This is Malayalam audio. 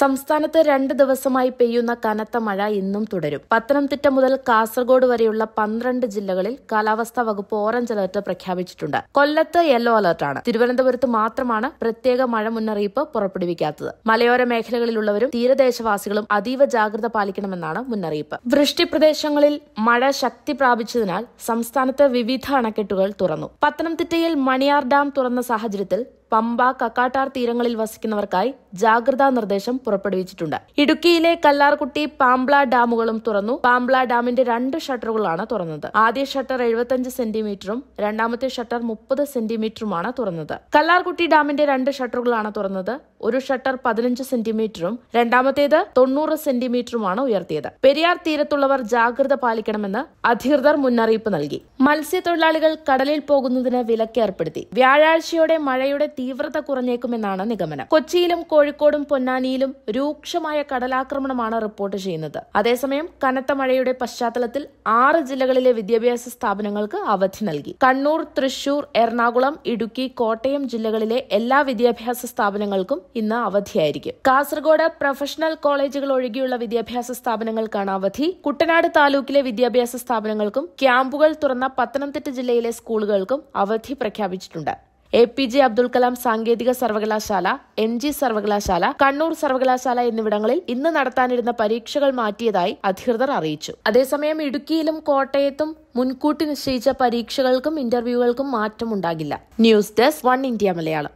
സംസ്ഥാനത്ത് രണ്ട് ദിവസമായി പെയ്യുന്ന കനത്ത മഴ ഇന്നും തുടരും പത്തനംതിട്ട മുതൽ കാസർഗോഡ് വരെയുള്ള പന്ത്രണ്ട് ജില്ലകളിൽ കാലാവസ്ഥാ വകുപ്പ് ഓറഞ്ച് അലർട്ട് പ്രഖ്യാപിച്ചിട്ടുണ്ട് കൊല്ലത്ത് യെല്ലോ അലർട്ടാണ് തിരുവനന്തപുരത്ത് മാത്രമാണ് പ്രത്യേക മഴ മുന്നറിയിപ്പ് പുറപ്പെടുവിക്കാത്തത് മലയോര മേഖലകളിലുള്ളവരും തീരദേശവാസികളും അതീവ ജാഗ്രത പാലിക്കണമെന്നാണ് മുന്നറിയിപ്പ് വൃഷ്ടി പ്രദേശങ്ങളിൽ മഴ ശക്തി പ്രാപിച്ചതിനാൽ സംസ്ഥാനത്ത് വിവിധ അണക്കെട്ടുകൾ തുറന്നു പത്തനംതിട്ടയിൽ മണിയാർ ഡാം തുറന്ന സാഹചര്യത്തിൽ പമ്പ കക്കാട്ടാർ തീരങ്ങളിൽ വസിക്കുന്നവർക്കായി ജാഗ്രതാ നിർദ്ദേശം പുറപ്പെടുവിച്ചിട്ടുണ്ട് ഇടുക്കിയിലെ കല്ലാർകുട്ടി പാംബ്ല ഡാമുകളും തുറന്നു പാംബ്ല ഡാമിന്റെ രണ്ട് ഷട്ടറുകളാണ് തുറന്നത് ആദ്യ ഷട്ടർ എഴുപത്തിയഞ്ച് സെന്റിമീറ്ററും രണ്ടാമത്തെ ഷട്ടർ മുപ്പത് സെന്റിമീറ്ററുമാണ് തുറന്നത് കല്ലാർകുട്ടി ഡാമിന്റെ രണ്ട് ഷട്ടറുകളാണ് തുറന്നത് ഒരു ഷട്ടർ പതിനഞ്ച് സെന്റിമീറ്ററും രണ്ടാമത്തേത് തൊണ്ണൂറ് സെന്റിമീറ്ററുമാണ് ഉയർത്തിയത് പെരിയാർ തീരത്തുള്ളവർ ജാഗ്രത പാലിക്കണമെന്ന് അധികൃതർ മുന്നറിയിപ്പ് നൽകി മത്സ്യത്തൊഴിലാളികൾ കടലിൽ പോകുന്നതിന് വിലക്കേർപ്പെടുത്തി വ്യാഴാഴ്ചയോടെ മഴയുടെ തീവ്രത കുറഞ്ഞേക്കുമെന്നാണ് നിഗമനം കൊച്ചിയിലും കോഴിക്കോടും പൊന്നാനിയിലും രൂക്ഷമായ കടലാക്രമണമാണ് റിപ്പോർട്ട് ചെയ്യുന്നത് അതേസമയം കനത്ത മഴയുടെ പശ്ചാത്തലത്തിൽ ആറ് ജില്ലകളിലെ വിദ്യാഭ്യാസ സ്ഥാപനങ്ങൾക്ക് അവധി നൽകി കണ്ണൂർ തൃശൂർ എറണാകുളം ഇടുക്കി കോട്ടയം ജില്ലകളിലെ എല്ലാ വിദ്യാഭ്യാസ സ്ഥാപനങ്ങൾക്കും ഇന്ന് അവധിയായിരിക്കും കാസർഗോഡ് പ്രൊഫഷണൽ കോളേജുകൾ ഒഴികെയുള്ള വിദ്യാഭ്യാസ സ്ഥാപനങ്ങൾക്കാണ് അവധി കുട്ടനാട് താലൂക്കിലെ വിദ്യാഭ്യാസ സ്ഥാപനങ്ങൾക്കും ക്യാമ്പുകൾ തുറന്ന പത്തനംതിട്ട ജില്ലയിലെ സ്കൂളുകൾക്കും അവധി പ്രഖ്യാപിച്ചിട്ടുണ്ട് A P J Abdul Kalam സാങ്കേതിക സർവകലാശാല എം ജി സർവകലാശാല കണ്ണൂർ സർവകലാശാല എന്നിവിടങ്ങളിൽ ഇന്ന് നടത്താനിരുന്ന പരീക്ഷകൾ മാറ്റിയതായി അധികൃതർ അറിയിച്ചു അതേസമയം ഇടുക്കിയിലും കോട്ടയത്തും മുൻകൂട്ടി നിശ്ചയിച്ച പരീക്ഷകൾക്കും ഇന്റർവ്യൂകൾക്കും മാറ്റമുണ്ടാകില്ല news desk one India Malayalam